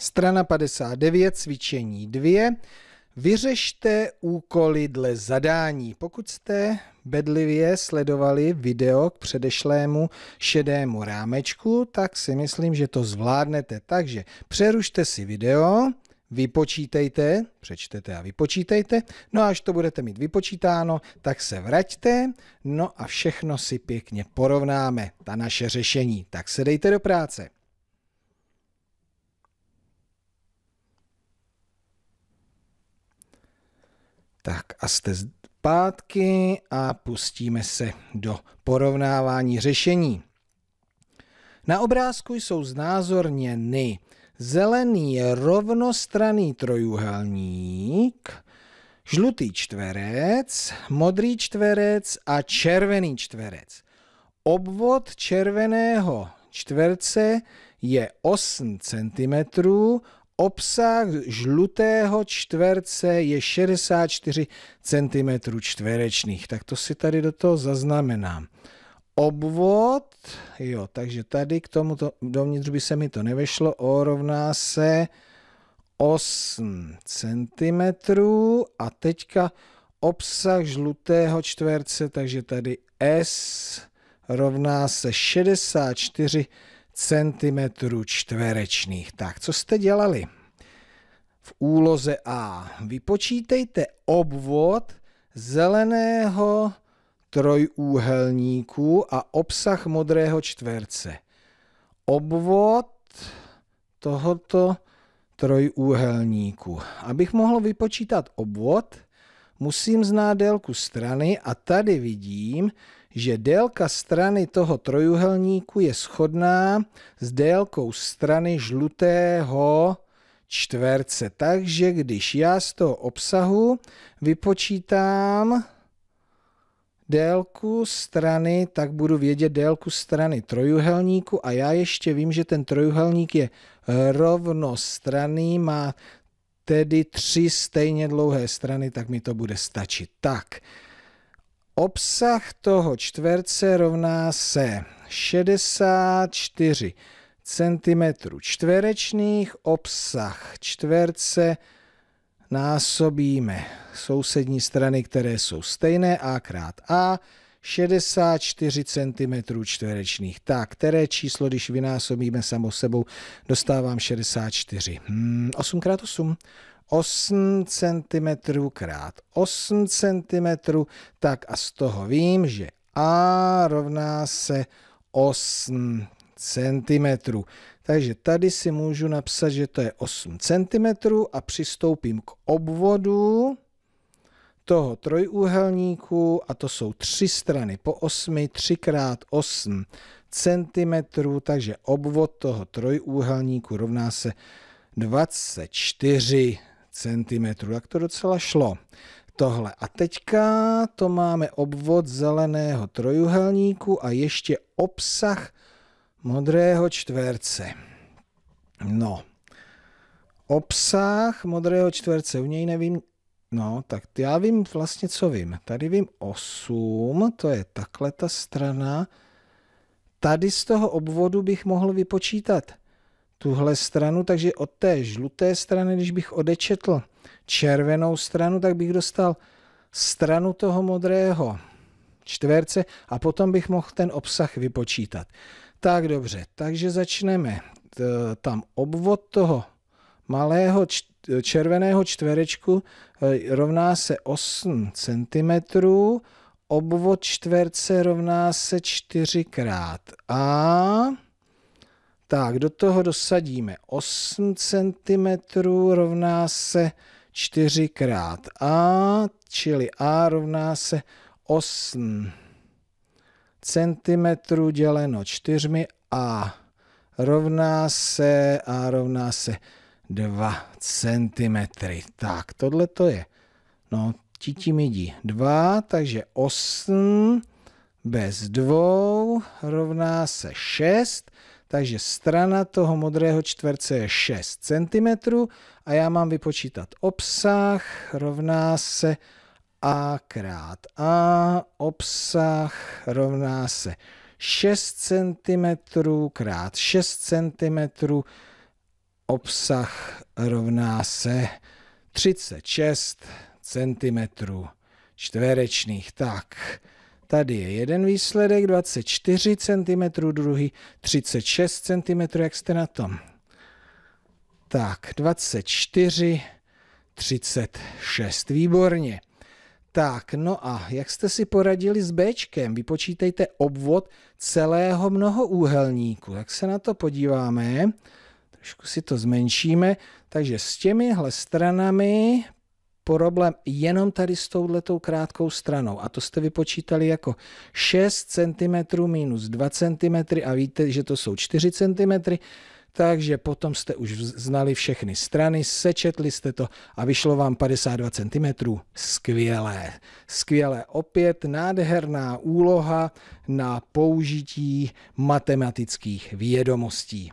Strana 59, cvičení 2. Vyřešte úkoly dle zadání. Pokud jste bedlivě sledovali video k předešlému šedému rámečku, tak si myslím, že to zvládnete. Takže přerušte si video, vypočítejte, přečtete a vypočítejte, no a až to budete mít vypočítáno, tak se vraťte, no a všechno si pěkně porovnáme, ta naše řešení. Tak se dejte do práce. Tak a jste zpátky a pustíme se do porovnávání řešení. Na obrázku jsou znázorněny zelený rovnostraný trojuhelník, žlutý čtverec, modrý čtverec a červený čtverec. Obvod červeného čtverce je 8 cm, Obsah žlutého čtverce je 64 cm čtverečných. Tak to si tady do toho zaznamenám. Obvod, jo, takže tady k tomuto, dovnitř by se mi to nevešlo, O rovná se 8 cm a teďka obsah žlutého čtverce, takže tady S rovná se 64 cm centimetrů čtverečných. Tak, co jste dělali? V úloze A vypočítejte obvod zeleného trojúhelníku a obsah modrého čtverce. Obvod tohoto trojúhelníku. Abych mohl vypočítat obvod, musím znát délku strany a tady vidím, že délka strany toho trojuhelníku je shodná s délkou strany žlutého čtverce. Takže když já z toho obsahu vypočítám délku strany, tak budu vědět délku strany trojuhelníku a já ještě vím, že ten trojuhelník je rovnostranný. má tedy tři stejně dlouhé strany, tak mi to bude stačit. Tak, obsah toho čtverce rovná se 64 cm čtverečných, obsah čtverce násobíme sousední strany, které jsou stejné, a krát a, 64 cm čtverečných. Tak, které číslo, když vynásobíme samo sebou, dostávám 64. Hmm, 8x8. 8 cm krát 8 cm, tak a z toho vím, že A rovná se 8 cm. Takže tady si můžu napsat, že to je 8 cm a přistoupím k obvodu toho trojúhelníku a to jsou tři strany po 8, 3x8 cm, takže obvod toho trojúhelníku rovná se 24 cm. Tak to docela šlo. Tohle. A teďka to máme obvod zeleného trojuhelníku a ještě obsah modrého čtverce. No, obsah modrého čtverce, u něj nevím No, tak já vím vlastně, co vím. Tady vím 8, to je takhle ta strana. Tady z toho obvodu bych mohl vypočítat tuhle stranu, takže od té žluté strany, když bych odečetl červenou stranu, tak bych dostal stranu toho modrého čtverce a potom bych mohl ten obsah vypočítat. Tak dobře, takže začneme. Tam obvod toho malého červeného čtverečku eh, rovná se 8 cm, obvod čtverce rovná se 4x. A tak, do toho dosadíme 8 cm rovná se 4x A, čili A rovná se 8 cm děleno 4 A rovná se A rovná se 2 cm. Tak, tohle to je. No, títí midí 2, takže 8 bez 2 rovná se 6, takže strana toho modrého čtverce je 6 cm a já mám vypočítat obsah rovná se a krát a, obsah rovná se 6 cm krát 6 cm obsah rovná se 36 cm čtverečných. Tak, tady je jeden výsledek, 24 cm, druhý 36 cm, jak jste na tom? Tak, 24, 36, výborně. Tak, no a jak jste si poradili s B? Vypočítejte obvod celého mnohoúhelníku. Jak se na to podíváme? trošku si to zmenšíme, takže s těmihle stranami problém jenom tady s touhletou krátkou stranou. A to jste vypočítali jako 6 cm minus 2 cm a víte, že to jsou 4 cm, takže potom jste už znali všechny strany, sečetli jste to a vyšlo vám 52 cm. Skvělé. Skvělé. Opět nádherná úloha na použití matematických vědomostí.